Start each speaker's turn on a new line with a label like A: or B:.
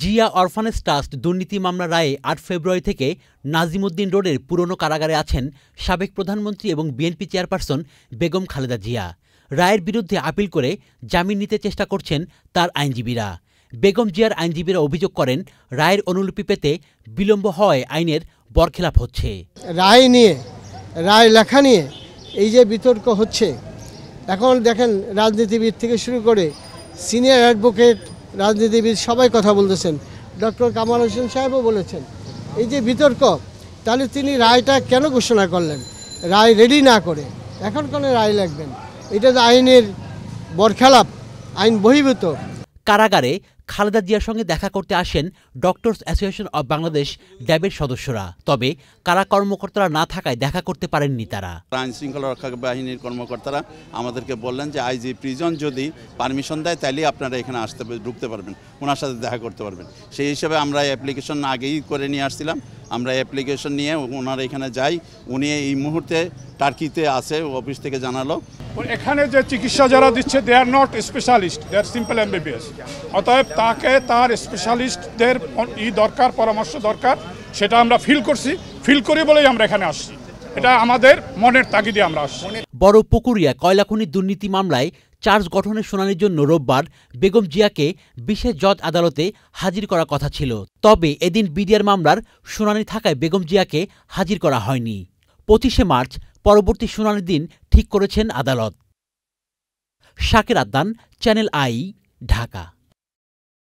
A: Zia orphanage trust দুর্নীতি মামলা রায়ে আট ফেব্রুয়ারি থেকে নাজিমুদ্দিন রোডের পুরনো কারাগারে আছেন সাবেক প্রধানমন্ত্রী এবং বিএনপি চেয়ারপারসন বেগম খালেদা জিয়া রায়ের বিরুদ্ধে আপিল করে জামিন নিতে চেষ্টা করছেন তার আইনজীবীরা বেগম জিয়ার আইনজীবীরা অভিযোগ করেন রায়ের অনুলিপি পেতে বিলম্ব হওয়ায় আইনের বরখেলাপ হচ্ছে রায় নিয়ে রায় লেখা নিয়ে এই যে বিতর্ক হচ্ছে
B: এখন দেখেন রাজনীতিবিদ থেকে শুরু করে সিনিয়র অ্যাডভোকেট রাজনীতিবিদ সবাই কথা বলতেছেন ডক্টর কামাল হোসেন সাহেবও বলেছেন এই যে বিতর্ক তাহলে তিনি রায়টা কেন ঘোষণা করলেন রায় রেডি না করে এখন কোনো রায় লাগবেন
A: এটা তো আইনের বরখেলাপ আইন বহির্ভূত কারাগারে খালেদা জিয়ার সঙ্গে দেখা করতে আসেন ডক্টরস অ্যাসোসিয়েশন অব বাংলাদেশ ড্যাবের সদস্যরা তবে কারা কর্মকর্তারা না থাকায় দেখা করতে পারেননি তারা
C: আইন শৃঙ্খলা রক্ষা বাহিনীর কর্মকর্তারা আমাদেরকে বললেন যে আইজি প্রিজন যদি পারমিশন দেয় তাহলে আপনারা এখানে আসতে ঢুকতে পারবেন ওনার সাথে দেখা করতে পারবেন সেই হিসাবে আমরা অ্যাপ্লিকেশন আগেই করে নিয়ে আসছিলাম আমরা অ্যাপ্লিকেশন নিয়ে ওনার এখানে যাই উনি এই মুহূর্তে টার্কিতে আছে অফিস থেকে জানালো
D: এখানে যে চিকিৎসা যারা দিচ্ছে they are not specialist they are simple MBBS অতএব তাকে তার স্পেশালিস্টদের ই দরকার পরামর্শ দরকার সেটা আমরা ফিল করছি ফিল করি বলেই আমরা এখানে আসছি এটা আমাদের মনের তাগিদে আমরা আসছি
A: বড় পুকুরিয়া কয়লাখনি দুর্নীতি মামলায় চার্জ গঠনের শুনানির জন্য রোববার বেগম জিয়াকে বিশেষ জজ আদালতে হাজির করার কথা ছিল তবে এদিন বিডিআর মামলার শুনানি থাকায় বেগম জিয়াকে হাজির করা হয়নি পঁচিশে মার্চ পরবর্তী শুনানির দিন ঠিক করেছেন আদালত শাকের আদান চ্যানেল আই ঢাকা